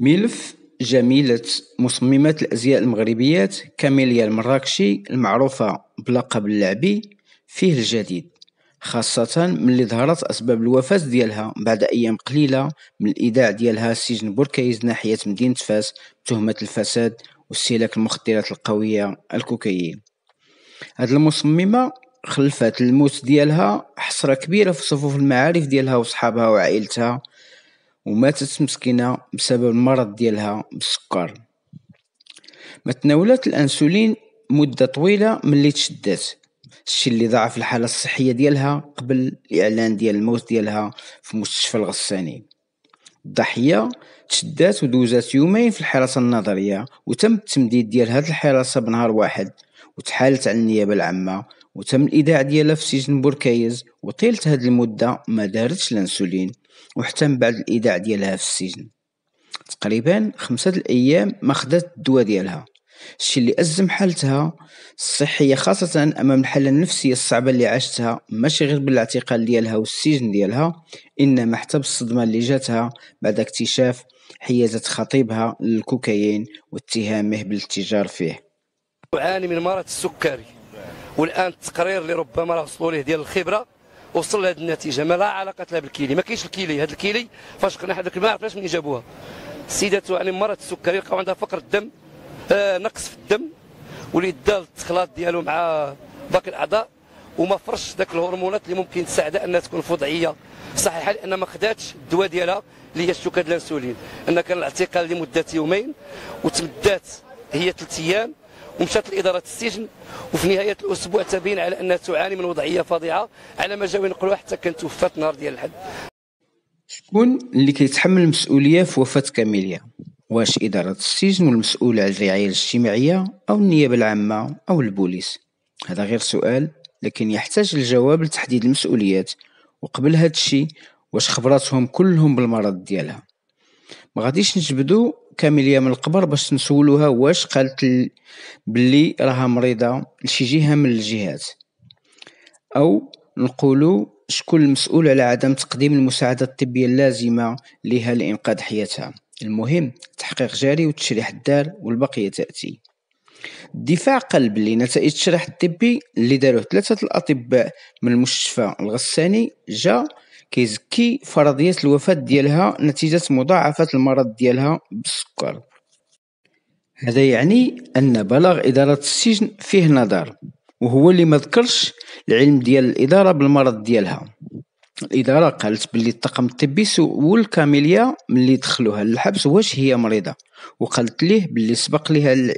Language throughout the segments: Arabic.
ملف جميلة مصممات الأزياء المغربيات كاميليا المراكشي المعروفة بلقب اللعبي فيه الجديد خاصة ملي ظهرت أسباب الوفاة ديالها بعد أيام قليلة من الإيداع ديالها سجن بوركيز ناحية مدينة فاس بتهمة الفساد واستهلاك المخدرات القوية الكوكايين هاد المصممة خلفت الموت ديالها حسرة كبيرة في صفوف المعارف ديالها وصحابها وعائلتها وماتت مسكينة بسبب المرض ديالها بالسكر ما تناولات الانسولين مدة طويلة ملي تشدات الشي اللي ضعف الحالة الصحية ديالها قبل الإعلان ديال الموت ديالها في مستشفى الغساني الضحية تشدات ودوزات يومين في الحراسة النظرية وتم التمديد ديال هاد الحراسة بنهار واحد وتحالت على النيابة العامة وتم الإيداع ديالها في سجن بوركايز وطيلة هاد المدة ما دارتش الأنسولين وحتى من بعد الايداع ديالها في السجن تقريبا خمسة الايام ما خدات الدواء ديالها الشيء اللي ازم حالتها الصحيه خاصه امام الحاله النفسيه الصعبه اللي عاشتها ماشي غير بالاعتقال ديالها والسجن ديالها انما حتى بالصدمه اللي جاتها بعد اكتشاف حيازه خطيبها للكوكايين واتهامه بالتجار فيه اعاني من مرض السكري والان التقرير اللي ربما راه وصلوا ليه ديال الخبره وصل لهذه النتيجه ما لا علاقه لها بالكيلي ما كاينش الكيلي هذا الكيلي فاش قلنا حنا ما عرفناش منين جابوها السيدات يعني مرض السكري لقاو عندها فقر الدم آه نقص في الدم واللي دا التخلاط ديالو مع باقي الاعضاء وما فرش ذاك الهرمونات اللي ممكن تساعدها انها تكون فضعيه صحيحه لان ما خداتش الدواء ديالها اللي هي الشوكه ديال الانسولين ان كان الاعتقال لمده يومين وتمدات هي ثلاث ايام ومشات لإدارة السجن وفي نهاية الأسبوع تبين على أنها تعاني من وضعية فظيعة على ما جاو ينقلوها حتى كانت توفات نهار ديال الحد شكون اللي كيتحمل المسؤولية في وفاة كاميليا؟ واش إدارة السجن والمسؤول على الرعاية الاجتماعية أو النيابة العامة أو البوليس؟ هذا غير سؤال لكن يحتاج الجواب لتحديد المسؤوليات وقبل هذا الشيء واش خبراتهم كلهم بالمرض ديالها ما غاديش نجبدو كامليه من القبر باش نسولوها واش قالت بلي راها مريضه لشي جهه من الجهات او نقولوا شكون المسؤول على عدم تقديم المساعده الطبيه اللازمه لها لانقاذ حياتها المهم تحقيق جاري وتشريح الدار والبقيه تاتي الدفاع قال بلي نتائج الشرح الطبي اللي داروه ثلاثه الاطباء من المستشفى الغساني جا كيزكي فرضية الوفاة ديالها نتيجة مضاعفة المرض ديالها بالسكر هذا يعني أن بلاغ إدارة السجن فيه نظر وهو اللي ما ذكرش العلم ديال الإدارة بالمرض ديالها الإدارة قالت باللي الطاقم الطبي سول كاميليا ملي دخلوها للحبس واش هي مريضة وقالت ليه باللي سبق لها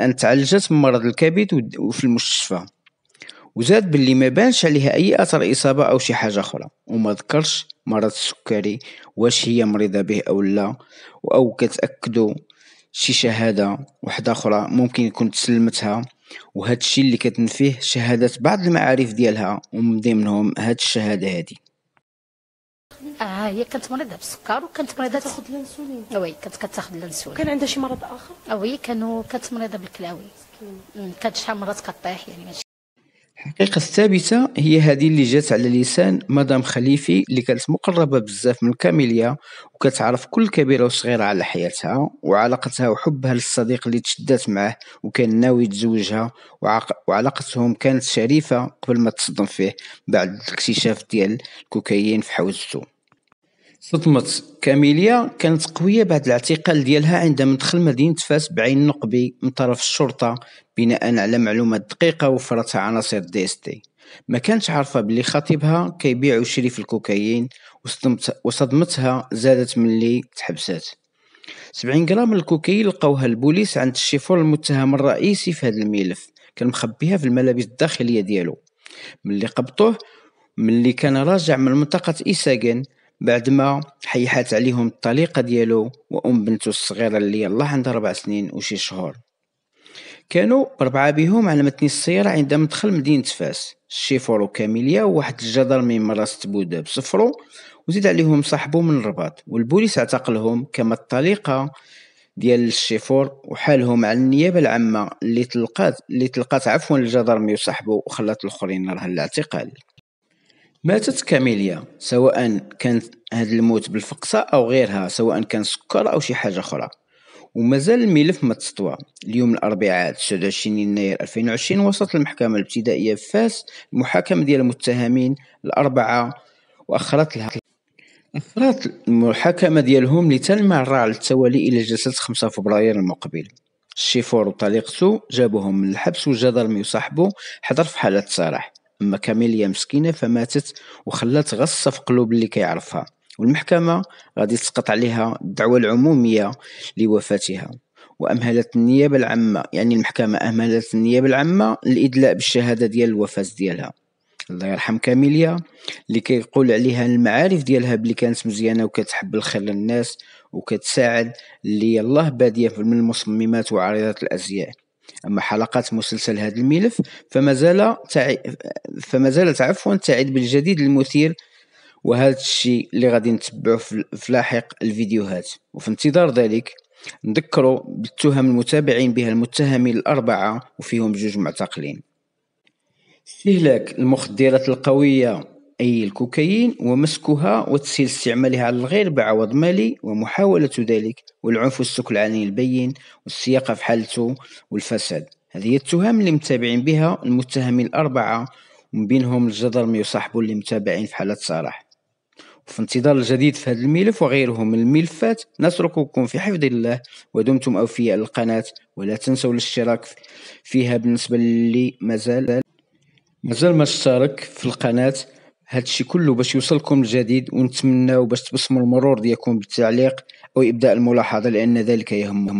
أن تعالجت من مرض الكبد وفي المستشفى وزاد باللي ما بانش عليها اي اثر اصابه او شي حاجه اخرى وما ذكرش مرض السكري واش هي مريضه به او لا او كتاكدوا شي شهاده وحده اخرى ممكن يكون تسلمتها وهذا الشيء اللي كتنفيه شهادات بعض المعارف ديالها ومن ضمنهم هاد الشهاده هادي اه هي كانت مريضه بالسكر وكانت مريضه تاخذ الانسولين آه، وي كانت كتاخذ الانسولين كان عندها شي مرض اخر آه، وي كانوا كانت مريضه بالكلاوي كانت شحال مرات كطيح يعني ماشي الحقيقة الثابتة هي هذه اللي جات على لسان مدام خليفي اللي كانت مقربة بزاف من كاميليا وكتعرف كل كبيرة وصغيرة على حياتها وعلاقتها وحبها للصديق اللي تشدات معه وكان ناوي يتزوجها وعلاقتهم كانت شريفة قبل ما تصدم فيه بعد الاكتشاف ديال الكوكايين في حوزته صدمة كاميليا كانت قوية بعد الاعتقال ديالها عندما دخل مدينة فاس بعين نقبي من طرف الشرطة بناء على معلومات دقيقة وفرتها عناصر دي اس تي ما كانت عارفة بلي خطيبها كيبيع وشريف في الكوكايين وصدمتها زادت من اللي تحبسات 70 غرام الكوكايين لقاوها البوليس عند الشيفور المتهم الرئيسي في هذا الملف كان مخبيها في الملابس الداخلية ديالو ملي من ملي كان راجع من منطقة إيساغان بعد ما حيحات عليهم الطليقة ديالو وأم بنته الصغيرة اللي الله عندها ربع سنين وشي شهور كانوا ربعة بهم على متن السيارة عندما دخل مدينة فاس الشيفور كاميليا وواحد الجدر من مراسة بودا بصفرو وزيد عليهم صاحبو من الرباط والبوليس اعتقلهم كما الطليقة ديال الشيفور وحالهم على النيابة العامة اللي تلقات اللي تلقات عفوا الجدرمي وصاحبه وخلات الاخرين نهار الاعتقال ماتت كاميليا سواء كان هذا الموت بالفقسة أو غيرها سواء كان سكر أو شي حاجة أخرى ومازال الملف ما تستوى اليوم الأربعاء 29 يناير 2020 وصلت المحكمة الابتدائية في فاس المحاكمة ديال المتهمين الأربعة وأخرت لها أخرت المحاكمة ديالهم لتلمع مرة على التوالي إلى جلسة 5 فبراير المقبل الشيفور وطليقته جابوهم من الحبس والجدر يصاحبه حضر في حالة صراح اما كاميليا مسكينه فماتت وخلات غصه في قلوب اللي كيعرفها والمحكمه غادي تسقط عليها الدعوه العموميه لوفاتها وامهلت النيابه العامه يعني المحكمه امهلت النيابه العامه الادلاء بالشهاده ديال الوفاه ديالها الله يرحم كاميليا اللي كيقول عليها المعارف ديالها بلي كانت مزيانه وكتحب الخير للناس وكتساعد اللي الله باديه من المصممات وعارضات الازياء أما حلقات مسلسل هذا الملف فمازال تع... فمازالت عفوا تعد بالجديد المثير وهذا الشيء اللي غادي نتبعه في لاحق الفيديوهات وفي انتظار ذلك نذكروا بالتهم المتابعين بها المتهمين الأربعة وفيهم جوج معتقلين استهلاك المخدرات القوية أي الكوكايين ومسكها وتسهيل استعمالها على الغير بعوض مالي ومحاولة ذلك والعنف والسكل العلني البين والسياقة في حالته والفساد هذه التهم اللي متابعين بها المتهمين الأربعة ومن بينهم الجدرمي وصاحبه اللي متابعين في حالة صالح وفي انتظار الجديد في هذا الملف وغيره من الملفات نترككم في حفظ الله ودمتم أوفياء القناة ولا تنسوا الاشتراك فيها بالنسبة لي مازال مازال ما اشترك في القناة هادشي كله باش يوصلكم الجديد ونتمنى باش تبسموا المرور ديالكم بالتعليق او ابداء الملاحظة لان ذلك يهمهم